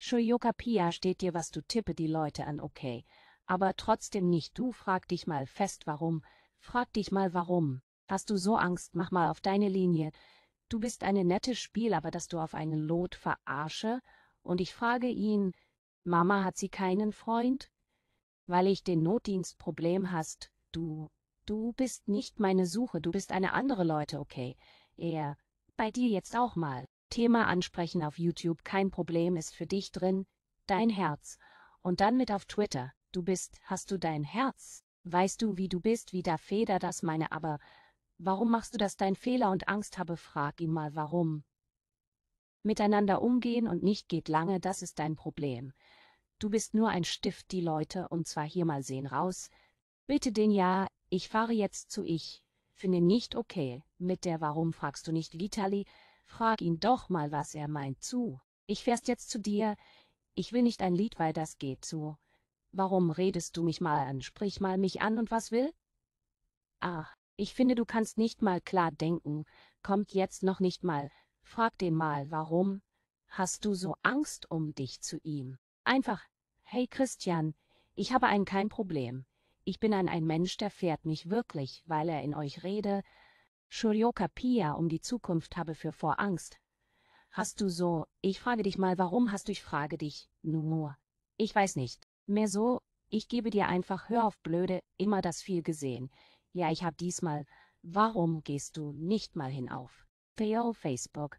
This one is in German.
Shoyoka Pia steht dir, was du tippe die Leute an, okay. Aber trotzdem nicht du, frag dich mal fest warum, frag dich mal warum. Hast du so Angst, mach mal auf deine Linie. Du bist eine nette Spiel, aber dass du auf einen Lot verarsche, und ich frage ihn, Mama hat sie keinen Freund? Weil ich den Notdienstproblem hast, du, du bist nicht meine Suche, du bist eine andere Leute, okay. Er, bei dir jetzt auch mal. Thema ansprechen auf YouTube, kein Problem ist für dich drin, dein Herz. Und dann mit auf Twitter, du bist, hast du dein Herz? Weißt du, wie du bist, wie der Feder das meine, aber warum machst du das dein Fehler und Angst habe, frag ihm mal warum. Miteinander umgehen und nicht geht lange, das ist dein Problem. Du bist nur ein Stift, die Leute, und zwar hier mal sehen raus. Bitte den ja, ich fahre jetzt zu ich, finde nicht okay, mit der Warum fragst du nicht Vitali, frag ihn doch mal, was er meint zu. Ich fährst jetzt zu dir, ich will nicht ein Lied, weil das geht zu. Warum redest du mich mal an, sprich mal mich an und was will? Ah, ich finde du kannst nicht mal klar denken, kommt jetzt noch nicht mal, frag den mal warum, hast du so Angst um dich zu ihm? Einfach, hey Christian, ich habe ein kein Problem, ich bin an ein Mensch, der fährt mich wirklich, weil er in euch rede. Shuryoka Pia um die Zukunft habe für vor Angst. Hast du so, ich frage dich mal warum hast du ich frage dich, nur. Ich weiß nicht, mehr so, ich gebe dir einfach hör auf blöde, immer das viel gesehen. Ja ich hab diesmal, warum gehst du nicht mal hinauf? Theo Facebook